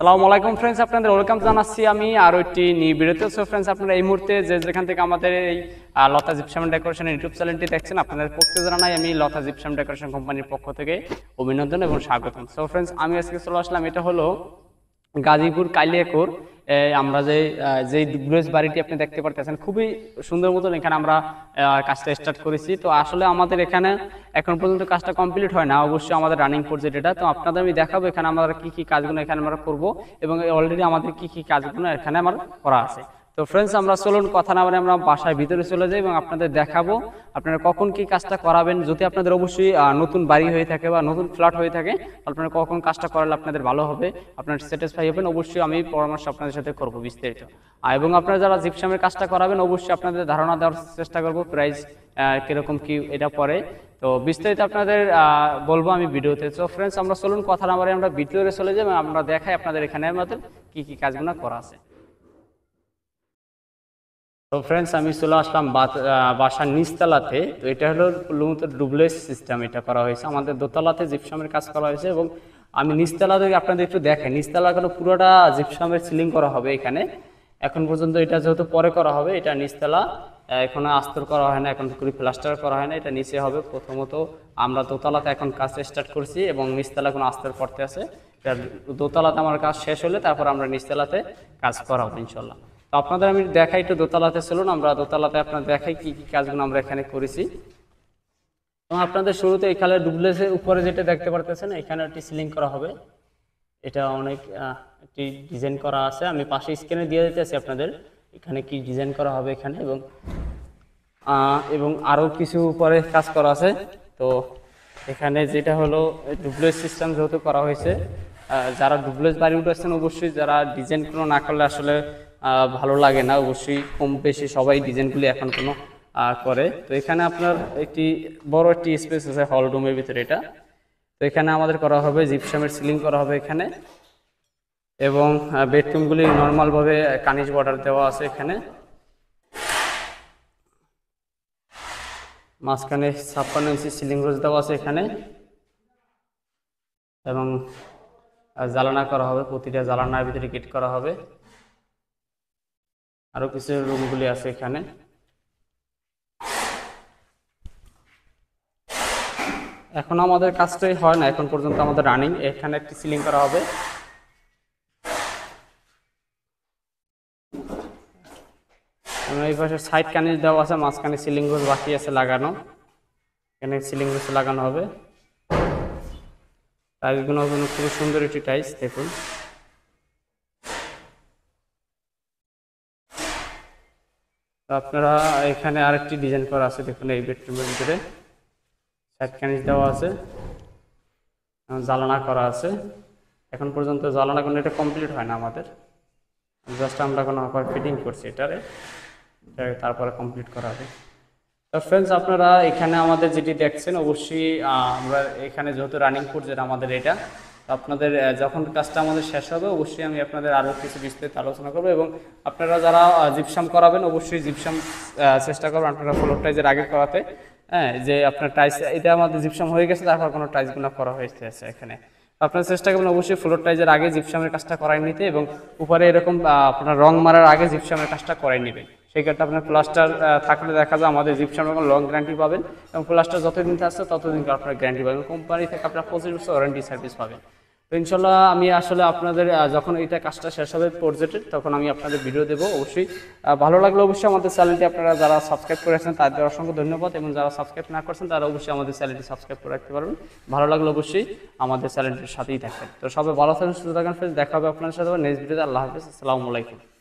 সালাম আলাইকুম ফ্রেন্ডস আপনাদের ওয়েলকাম জানাচ্ছি আমি আরও একটি নিবিড়িত সো ফ্রেন্ডস আপনারা এই মুহূর্তে যে যেখান থেকে আমাদের এই লতা জিপসাম ডেকোরেশন ইউটিউব চ্যানেলটি দেখছেন আপনাদের পক্ষে জানাই আমি লতা জিপসাম ডেকোরেশন কোম্পানির পক্ষ থেকে অভিনন্দন এবং স্বাগতম সো ফ্রেন্ডস আমি আজকে চলে আসলাম এটা হলো গাজীপুর কালিয়াকুর আমরা যে যে গ্রেস বাড়িটি আপনি দেখতে পারতেছেন খুবই সুন্দর মতন এখানে আমরা কাজটা স্টার্ট করেছি তো আসলে আমাদের এখানে এখন পর্যন্ত কাজটা কমপ্লিট হয় না অবশ্যই আমাদের রানিং প্রজেক্ট এটা তো আপনাদের আমি দেখাবো এখানে আমরা কি কি কাজগুলো এখানে আমরা করব এবং অলরেডি আমাদের কি কি কাজগুলো এখানে আমার করা আছে তো ফ্রেন্ডস আমরা চলুন কথা না মানে আমরা বাসার ভিতরে চলে যাই এবং আপনাদের দেখাবো আপনারা কখন কি কাজটা করাবেন যদি আপনাদের অবশ্যই নতুন বাড়ি হয়ে থাকে বা নতুন ফ্ল্যাট হয়ে থাকে আপনারা কখন কাজটা করালে আপনাদের ভালো হবে আপনার স্যাটিসফাই হবেন অবশ্যই আমি পরামর্শ আপনাদের সাথে করব বিস্তারিত এবং আপনারা যারা জিপসামের কাজটা করাবেন অবশ্যই আপনাদের ধারণা দেওয়ার চেষ্টা করব প্রাইস কীরকম কি এটা পরে তো বিস্তারিত আপনাদের বলবো আমি ভিডিওতে তো ফ্রেন্ডস আমরা চলুন কথা না আমরা ভিডিওতে চলে যাই আমরা দেখাই আপনাদের এখানে আমাদের কী কী কাজগুলো করা আছে তো ফ্রেন্ডস আমি চলে আসলাম বাসার নিচতলাতে তো এটা হলো লুমুতের ডুবলেস সিস্টেম এটা করা হয়েছে আমাদের দোতলাতে জিপসামের কাজ করা হয়েছে এবং আমি থেকে আপনাদের একটু দেখেন নিচতলা কোনো পুরোটা জিপসামের সিলিং করা হবে এখানে এখন পর্যন্ত এটা যেহেতু পরে করা হবে এটা নিচতলা এখন আস্তর করা হয় না এখন পুরো প্লাস্টার করা হয় না এটা নিচে হবে প্রথমত আমরা দোতলাতে এখন কাজ স্টার্ট করছি এবং নিচতলা কোনো আস্তর করতে আছে দোতলাতে আমার কাজ শেষ হলে তারপর আমরা নিচতলাতে কাজ করা হবে ইনশাল্লাহ তো আপনাদের আমি দেখাই একটু দোতলাতে চলুন আমরা দোতলাতে আপনার দেখাই কি কী কাজগুলো আমরা এখানে করেছি এবং আপনাদের শুরুতে এখানে ডুপ্লেসের উপরে যেটা দেখতে পারতেছেন এখানে একটি সিলিং করা হবে এটা অনেক একটি ডিজাইন করা আছে আমি পাশে স্ক্রিনে দিয়ে দিতেছি আপনাদের এখানে কি ডিজাইন করা হবে এখানে এবং এবং আরও কিছু উপরে কাজ করা আছে তো এখানে যেটা হলো ডুবলেস সিস্টেম যেহেতু করা হয়েছে যারা ডুবলেস বাড়ি উঠেছেন অবশ্যই যারা ডিজাইনগুলো না করলে আসলে ভালো লাগে না অবশ্যই কম বেশি সবাই ডিজাইনগুলি এখন কোনো করে তো এখানে আপনার একটি বড় একটি স্পেস আছে হল রুমের ভিতরে এটা তো এখানে আমাদের করা হবে জিপসামের সিলিং করা হবে এখানে এবং বেডরুমগুলি নর্মালভাবে কানিজ বর্ডার দেওয়া আছে এখানে মাঝখানে ছাপ্পান্ন ইঞ্চি সিলিং রোজ দেওয়া আছে এখানে এবং জ্বালানা করা হবে প্রতিটা জ্বালানার ভিতরে গেট করা হবে আরও কিছু রুমগুলি আছে এখানে এখন আমাদের কাজটাই হয় না এখন পর্যন্ত আমাদের রানিং এখানে একটি সিলিং করা হবে এই পাশে সাইড কানিজ দেওয়া আছে মাঝখানে সিলিং ঘুষ বাকি আছে লাগানো এখানে সিলিং ঘুষ লাগানো হবে টাইলসগুলো খুবই সুন্দর একটি টাইলস দেখুন আপনারা এখানে আরেকটি ডিজাইন করা আছে দেখুন এই বেডরুমের ভিতরে সাইড দেওয়া আছে জ্বালানা করা আছে এখন পর্যন্ত জ্বালানা কোনো এটা কমপ্লিট হয় না আমাদের জাস্ট আমরা কোনো আবার ফিটিং করছি এটারে তারপরে কমপ্লিট করা হবে তো ফ্রেন্ডস আপনারা এখানে আমাদের যেটি দেখছেন অবশ্যই আমরা এখানে যেহেতু রানিং করছেন আমাদের এটা আপনাদের যখন কাজটা আমাদের শেষ হবে অবশ্যই আমি আপনাদের আরও কিছু বিস্তারিত আলোচনা করবো এবং আপনারা যারা জিপসাম করাবেন অবশ্যই জিপসাম চেষ্টা করবেন আপনারা ফ্লোর টাইজের আগে করাতে হ্যাঁ যে আপনার টাইস এটা আমাদের জিপসাম হয়ে গেছে তারপর কোনো টাইসগুলো করা হয়েছে এখানে আপনারা চেষ্টা করবেন অবশ্যই ফ্লোর টাইজের আগে জিপসামের কাজটা করাই নিতে এবং উপরে এরকম আপনার রং মারার আগে জিপসামের কাজটা করাই নেবেন সেক্ষেত্রে আপনার প্লাস্টার থাকলে দেখা যায় আমাদের জিপসাম এবং লং গ্যারান্টি পাবেন এবং প্লাস্টার যতদিন থাকছে ততদিন আপনার গ্যারান্টি পাবেন কোম্পানি থেকে আপনার পঁচিশ বছর ওয়ারেন্টি সার্ভিস পাবেন তো ইনশাল্লাহ আমি আসলে আপনাদের যখন এটা কাজটা শেষ হবে প্রজেক্টের তখন আমি আপনাদের ভিডিও দেবো অবশ্যই ভালো লাগলে অবশ্যই আমাদের চ্যানেলটি আপনারা যারা সাবস্ক্রাইব করে তাদের অসংখ্য ধন্যবাদ এবং যারা সাবস্ক্রাইব না করছেন তারা অবশ্যই আমাদের চ্যানেলটি সাবস্ক্রাইব করে রাখতে পারবেন ভালো লাগলে অবশ্যই আমাদের চ্যানেলটির সাথেই থাকবেন তো সবাই ভালো থাকেন সুস্থ থাকেন দেখা হবে আপনাদের সাথে নেক্সট ভিডিওতে আল্লাহ হাফিজ আসসালামু আলাইকুম